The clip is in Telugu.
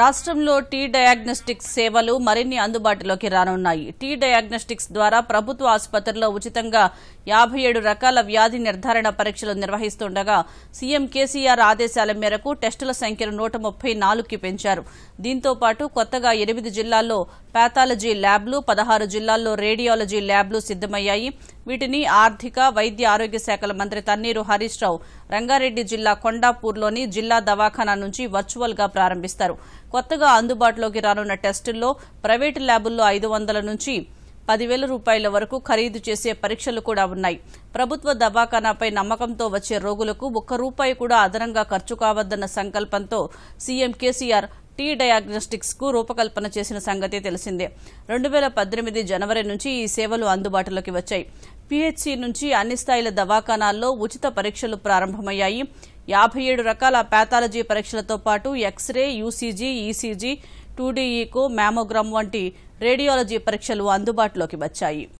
రాష్ట్రంలో టీ డయాగ్నోస్టిక్స్ సేవలు మరిన్ని అందుబాటులోకి రానున్నాయి టీ డయాగ్నోస్టిక్స్ ద్వారా ప్రభుత్వ ఆసుపత్రుల్లో ఉచితంగా యాభై ఏడు రకాల వ్యాధి నిర్ధారణ పరీక్షలు నిర్వహిస్తుండగా సీఎం కేసీఆర్ ఆదేశాల మేరకు టెస్టుల సంఖ్యను నూట ముప్పై నాలుగుకి పెంచారు దీంతో పాటు కొత్తగా ఎనిమిది జిల్లాల్లో పాథాలజీ ల్యాబ్లు పదహారు జిల్లాల్లో రేడియాలజీ ల్యాబ్లు సిద్దమయ్యాయి వీటిని ఆర్థిక వైద్య ఆరోగ్య శాఖల మంత్రి తన్నీరు హరీష్ రావు రంగారెడ్డి జిల్లా కొండాపూర్లోని జిల్లా దవాఖానా నుంచి వర్చువల్ గా ప్రారంభిస్తారు కొత్తగా అందుబాటులోకి రానున్న టెస్టుల్లో ప్రైవేటు ల్యాబుల్లో ఐదు వందల నుంచి పదివేల రూపాయల వరకు ఖరీదు చేసే పరీక్షలు కూడా ఉన్నాయి ప్రభుత్వ దవాఖానాపై నమ్మకంతో వచ్చే రోగులకు ఒక్క రూపాయి కూడా అదనంగా ఖర్చు కావద్దన్న సంకల్పంతో సీఎం కేసీఆర్ టీ డయాగ్నోస్టిక్స్ కు రూపకల్పన చేసిన సంగతి తెలిసిందే రెండు వేల పద్దెనిమిది జనవరి నుంచి ఈ సేవలు అందుబాటులోకి వచ్చాయి పీహెచ్సి నుంచి అన్ని స్థాయిల దవాఖానాల్లో ఉచిత పరీక్షలు ప్రారంభమయ్యాయి యాభై ఏడు రకాల ప్యాథాలజీ పరీక్షలతో పాటు ఎక్స్రే యూసీజీ ఈసీజీ టూడీఈకు మ్యామోగ్రామ్ వంటి రేడియాలజీ పరీక్షలు అందుబాటులోకి వచ్చాయి